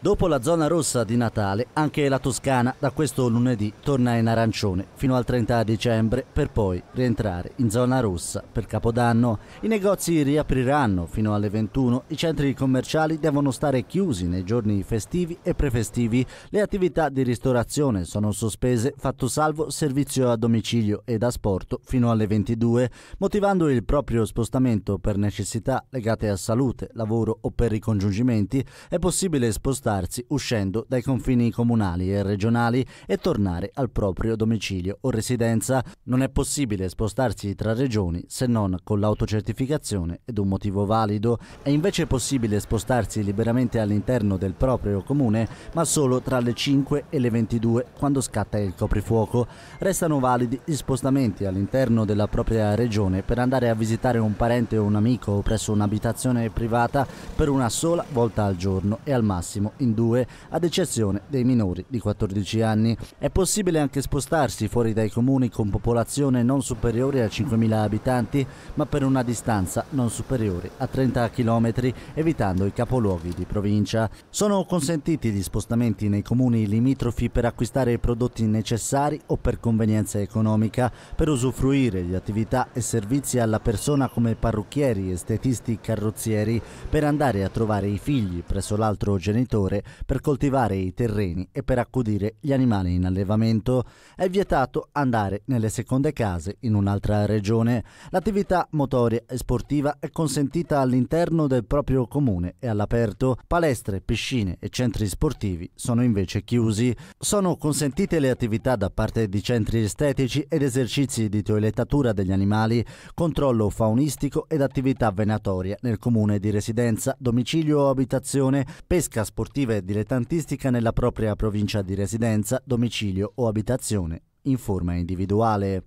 Dopo la zona rossa di Natale, anche la Toscana da questo lunedì torna in arancione fino al 30 dicembre per poi rientrare in zona rossa per Capodanno. I negozi riapriranno fino alle 21, i centri commerciali devono stare chiusi nei giorni festivi e prefestivi, le attività di ristorazione sono sospese fatto salvo servizio a domicilio e da asporto fino alle 22, motivando il proprio spostamento per necessità legate a salute, lavoro o per ricongiungimenti, è possibile spostare spostarsi uscendo dai confini comunali e regionali e tornare al proprio domicilio o residenza. Non è possibile spostarsi tra regioni se non con l'autocertificazione ed un motivo valido. È invece possibile spostarsi liberamente all'interno del proprio comune, ma solo tra le 5 e le 22 quando scatta il coprifuoco. Restano validi gli spostamenti all'interno della propria regione per andare a visitare un parente o un amico presso un'abitazione privata per una sola volta al giorno e al massimo in due, ad eccezione dei minori di 14 anni. È possibile anche spostarsi fuori dai comuni con popolazione non superiore a 5.000 abitanti, ma per una distanza non superiore a 30 km, evitando i capoluoghi di provincia. Sono consentiti gli spostamenti nei comuni limitrofi per acquistare i prodotti necessari o per convenienza economica, per usufruire di attività e servizi alla persona come parrucchieri, estetisti, carrozzieri, per andare a trovare i figli presso l'altro genitore ore per coltivare i terreni e per accudire gli animali in allevamento. È vietato andare nelle seconde case in un'altra regione. L'attività motoria e sportiva è consentita all'interno del proprio comune e all'aperto. Palestre, piscine e centri sportivi sono invece chiusi. Sono consentite le attività da parte di centri estetici ed esercizi di toilettatura degli animali, controllo faunistico ed attività venatoria nel comune di residenza, domicilio o abitazione, pesca sportiva sportiva e dilettantistica nella propria provincia di residenza, domicilio o abitazione, in forma individuale.